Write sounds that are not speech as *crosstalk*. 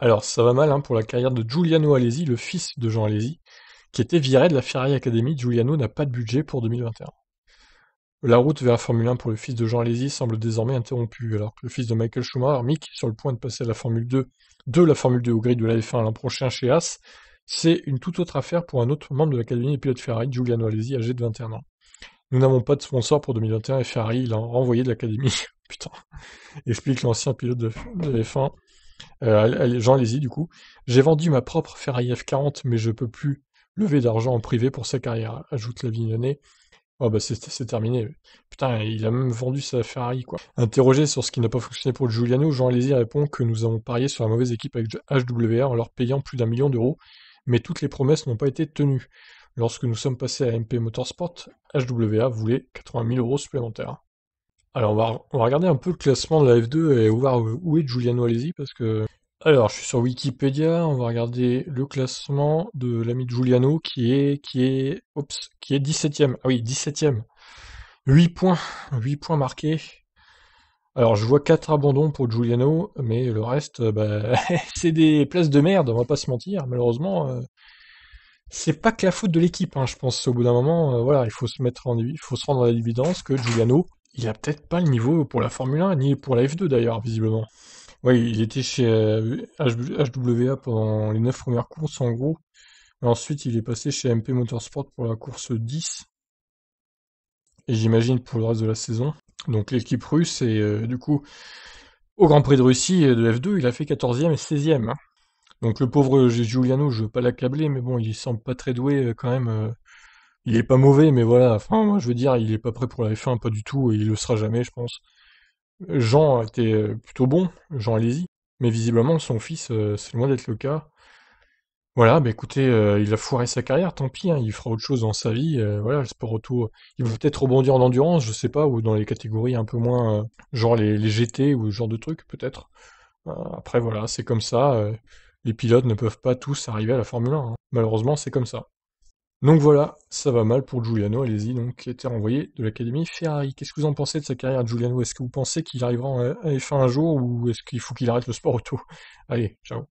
Alors, ça va mal hein, pour la carrière de Giuliano Alesi, le fils de Jean Alesi, qui était viré de la Ferrari Academy. Giuliano n'a pas de budget pour 2021. La route vers la Formule 1 pour le fils de Jean Alesi semble désormais interrompue, alors que le fils de Michael Schumacher, Mick, sur le point de passer à la Formule 2, de la Formule 2 au grid de la F1 l'an prochain chez As, c'est une toute autre affaire pour un autre membre de l'Académie des pilotes Ferrari, Giuliano Alesi, âgé de 21 ans. Nous n'avons pas de sponsor pour 2021 et Ferrari l'a renvoyé de l'Académie. *laughs* Putain. Explique l'ancien pilote de F1 euh, Jean Lézy, du coup. J'ai vendu ma propre Ferrari F40, mais je peux plus lever d'argent en privé pour sa carrière, ajoute la Oh bah c'est terminé. Putain, il a même vendu sa Ferrari, quoi. Interrogé sur ce qui n'a pas fonctionné pour Giuliano, Jean Lézy répond que nous avons parié sur la mauvaise équipe avec HWR en leur payant plus d'un million d'euros, mais toutes les promesses n'ont pas été tenues. Lorsque nous sommes passés à MP Motorsport, HWA voulait 80 000 euros supplémentaires. Alors, on va, regarder un peu le classement de la F2 et voir où est Giuliano allez-y, parce que. Alors, je suis sur Wikipédia, on va regarder le classement de l'ami Giuliano qui est, qui est, Oups, qui est 17ème. Ah oui, 17ème. 8 points, 8 points marqués. Alors, je vois 4 abandons pour Giuliano, mais le reste, euh, bah, *laughs* c'est des places de merde, on va pas se mentir. Malheureusement, euh, c'est pas que la faute de l'équipe, hein, je pense. Au bout d'un moment, euh, voilà, il faut se mettre en, il faut se rendre à l'évidence que Giuliano, il a peut-être pas le niveau pour la Formule 1, ni pour la F2 d'ailleurs, visiblement. Oui, il était chez HWA euh, pendant les 9 premières courses en gros. ensuite, il est passé chez MP Motorsport pour la course 10. Et j'imagine pour le reste de la saison. Donc l'équipe russe, et euh, du coup, au Grand Prix de Russie euh, de F2, il a fait 14e et 16e. Hein. Donc le pauvre Giuliano, je veux pas l'accabler, mais bon, il semble pas très doué quand même il est pas mauvais, mais voilà, enfin, je veux dire, il est pas prêt pour la F1, pas du tout, et il le sera jamais, je pense. Jean était euh, plutôt bon, Jean allez-y, mais visiblement, son fils, euh, c'est loin d'être le cas. Voilà, bah écoutez, euh, il a foiré sa carrière, tant pis, hein. il fera autre chose dans sa vie. voilà, le sport auto, il va peut-être rebondir en endurance, je sais pas, ou dans les catégories un peu moins, genre les, GT ou ce genre de trucs, peut-être. après, voilà, c'est comme ça. les pilotes ne peuvent pas tous arriver à la Formule 1. Hein. Malheureusement, c'est comme ça. Donc voilà, ça va mal pour Giuliano, allez-y, donc qui était renvoyé de l'Académie Ferrari. Qu'est-ce que vous en pensez de sa carrière Giuliano Est-ce que vous pensez qu'il arrivera à F1 un jour ou est-ce qu'il faut qu'il arrête le sport auto Allez, ciao